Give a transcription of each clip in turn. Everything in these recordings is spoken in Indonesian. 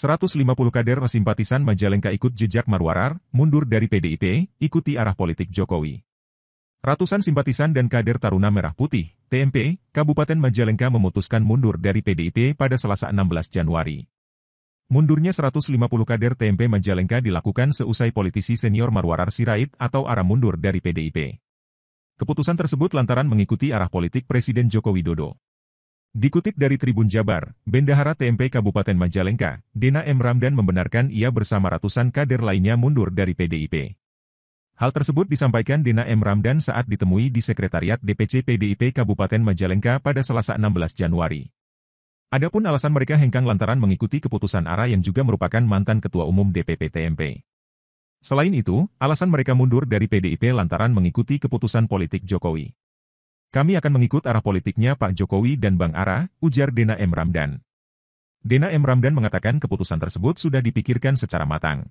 150 kader simpatisan Majalengka ikut jejak Marwarar, mundur dari PDIP, ikuti arah politik Jokowi. Ratusan simpatisan dan kader Taruna Merah Putih, TMP, Kabupaten Majalengka memutuskan mundur dari PDIP pada Selasa 16 Januari. Mundurnya 150 kader TMP Majalengka dilakukan seusai politisi senior Marwarar Sirait atau arah mundur dari PDIP. Keputusan tersebut lantaran mengikuti arah politik Presiden Joko Widodo. Dikutip dari Tribun Jabar, Bendahara TMP Kabupaten Majalengka, Dena M. Ramdan membenarkan ia bersama ratusan kader lainnya mundur dari PDIP. Hal tersebut disampaikan Dena M. Ramdan saat ditemui di Sekretariat DPC PDIP Kabupaten Majalengka pada Selasa 16 Januari. Adapun alasan mereka hengkang lantaran mengikuti keputusan ARA yang juga merupakan mantan Ketua Umum DPP TMP. Selain itu, alasan mereka mundur dari PDIP lantaran mengikuti keputusan politik Jokowi. Kami akan mengikut arah politiknya Pak Jokowi dan Bang Ara, ujar Dena M. Ramdan. Dena M. Ramdan mengatakan keputusan tersebut sudah dipikirkan secara matang.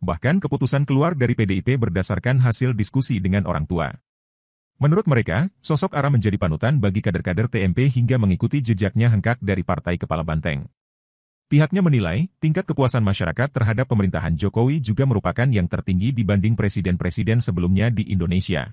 Bahkan keputusan keluar dari PDIP berdasarkan hasil diskusi dengan orang tua. Menurut mereka, sosok Ara menjadi panutan bagi kader-kader TMP hingga mengikuti jejaknya hengkak dari Partai Kepala Banteng. Pihaknya menilai, tingkat kepuasan masyarakat terhadap pemerintahan Jokowi juga merupakan yang tertinggi dibanding presiden-presiden sebelumnya di Indonesia.